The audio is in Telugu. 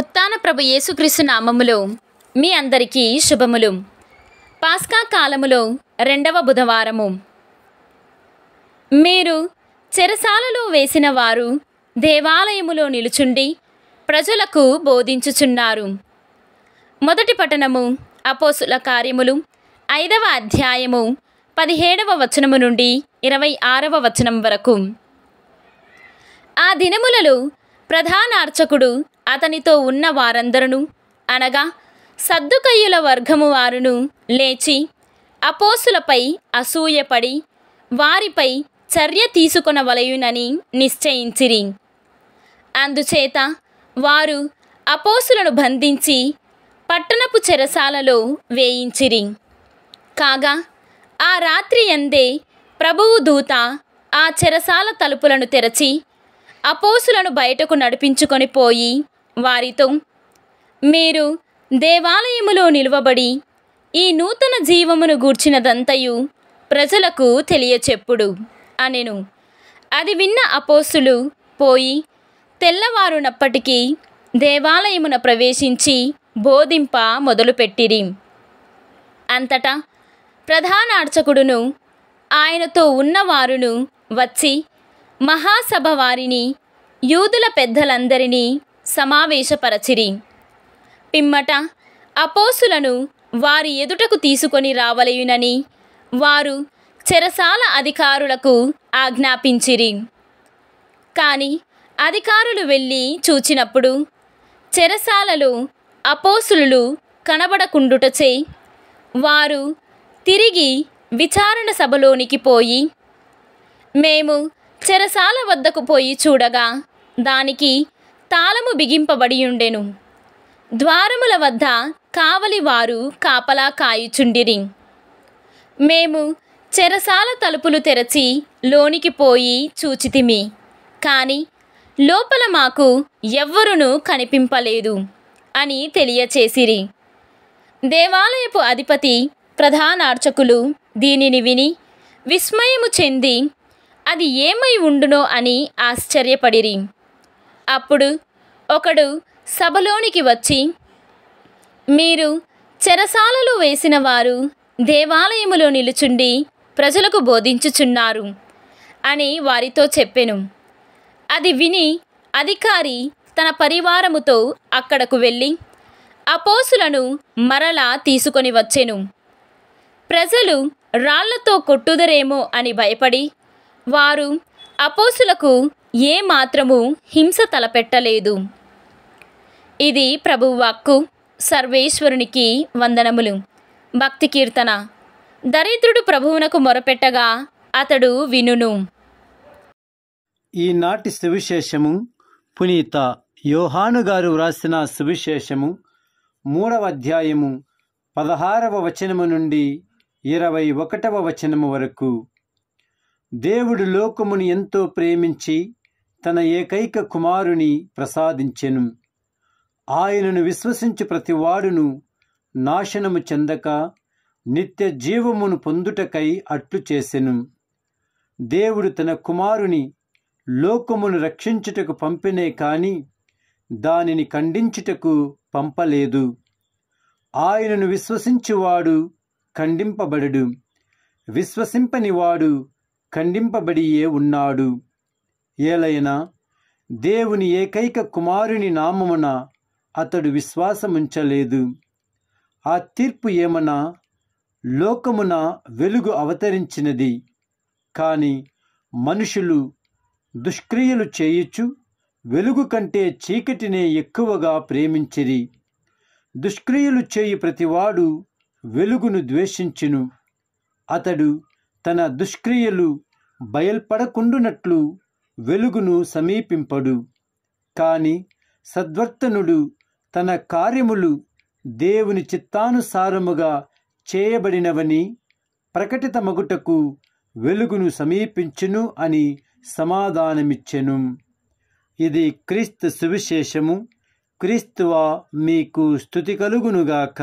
ఉత్తాన ప్రభు యేసుక్రీస్తు నామములో మీ అందరికీ శుభములు పాస్కా కాలములో రెండవ బుధవారము మీరు చెరసాలలో వేసిన వారు దేవాలయములో నిలుచుండి ప్రజలకు బోధించుచున్నారు మొదటి పట్టణము అపోసుల కార్యములు ఐదవ అధ్యాయము పదిహేడవ వచనము నుండి ఇరవై ఆరవ వచనం వరకు ఆ దినములలో ప్రధానార్చకుడు అతనితో ఉన్న వారందరూ అనగా సద్దుకయ్యుల వర్గము వారును లేచి అపోసులపై అసూయపడి వారిపై చర్య తీసుకొనవలయునని నిశ్చయించిరి అందుచేత వారు అపోసులను బంధించి పట్టణపు చెరసాలలో వేయించిరి కాగా ఆ రాత్రి ఎందే ప్రభువు దూత ఆ చెరసాల తలుపులను తెరచి అపోసులను బయటకు నడిపించుకొని పోయి వారితో మీరు దేవాలయములో నిలువబడి ఈ నూతన జీవమును గూర్చినదంతయు ప్రజలకు తెలియచెప్పుడు అనెను అది విన్న అపోస్సులు పోయి తెల్లవారునప్పటికీ దేవాలయమున ప్రవేశించి బోధింప మొదలుపెట్టిరి అంతటా ప్రధాన అర్చకుడును ఆయనతో ఉన్నవారును వచ్చి మహాసభ వారిని యూదుల పెద్దలందరినీ సమావేశపరచిరి పిమ్మట అపోసులను వారి ఎదుటకు తీసుకొని రావలయునని వారు చెరసాల అధికారులకు ఆజ్ఞాపించిరి కానీ అధికారులు వెళ్ళి చూచినప్పుడు చెరసాలలో అపోసులు కనబడకుండుటచే వారు తిరిగి విచారణ సభలోనికి పోయి మేము చెరసాల వద్దకు పోయి చూడగా దానికి తాళము బిగింపబడియుండెను ద్వారముల వద్ద కావలివారు కాపలా కాయుచుండిరి మేము చెరసాల తలుపులు తెరచి లోనికి పోయి చూచితిమి కానీ లోపల మాకు ఎవ్వరును కనిపింపలేదు అని తెలియచేసిరి దేవాలయపు అధిపతి ప్రధానార్చకులు దీనిని విని విస్మయము చెంది అది ఏమై ఉండునో అని ఆశ్చర్యపడిరి అప్పుడు ఒకడు సభలోనికి వచ్చి మీరు చెరసాలలో వేసిన వారు దేవాలయములో నిలుచుండి ప్రజలకు బోధించుచున్నారు అని వారితో చెప్పెను అది విని అధికారి తన పరివారముతో అక్కడకు వెళ్ళి అపోసులను మరలా తీసుకొని వచ్చెను ప్రజలు రాళ్లతో కొట్టుదరేమో అని భయపడి వారు అపోసులకు ఏ మాత్రము హింస తలపెట్టలేదు ఇది ప్రభువాక్కు సర్వేశ్వరునికి వందనములు భక్తి కీర్తన దరిద్రుడు ప్రభువునకు మొరపెట్టగా అతడు వినును ఈనాటి సువిశేషము పునీత యోహాను గారు వ్రాసిన సువిశేషము మూడవ అధ్యాయము పదహారవ వచనము నుండి ఇరవై ఒకటవ వచనము వరకు దేవుడు లోకమును ఎంతో ప్రేమించి తన ఏకైక కుమారుని ప్రసాదించెను ఆయనను విశ్వసించు ప్రతివాడును నాశనము చెందక నిత్య జీవమును పొందుటకై అట్లు చేసెను దేవుడు తన కుమారుని లోకమును రక్షించుటకు పంపినే కాని దానిని ఖండించుటకు పంపలేదు ఆయనను విశ్వసించువాడు ఖండింపబడడు విశ్వసింపనివాడు ఖండింపబడియే ఉన్నాడు ఏలైనా దేవుని ఏకైక కుమారుని నామమున అతడు విశ్వాసముంచలేదు ఆ తీర్పు ఏమనా లోకమున వెలుగు అవతరించినది కానీ మనుషులు దుష్క్రియలు చేయుచు వెలుగు కంటే చీకటినే ఎక్కువగా ప్రేమించిరి దుష్క్రియలు చేయి ప్రతివాడు వెలుగును ద్వేషించును అతడు తన దుష్క్రియలు బయల్పడకుండునట్లు వెలుగును సమీపింపడు కాని సద్వర్తనుడు తన కార్యములు దేవుని చిత్తానుసారముగా చేయబడినవని ప్రకటిత మగుటకు వెలుగును సమీపించును అని సమాధానమిచ్చెను ఇది క్రీస్తు సువిశేషము క్రీస్తువా మీకు స్థుతి కలుగునుగాక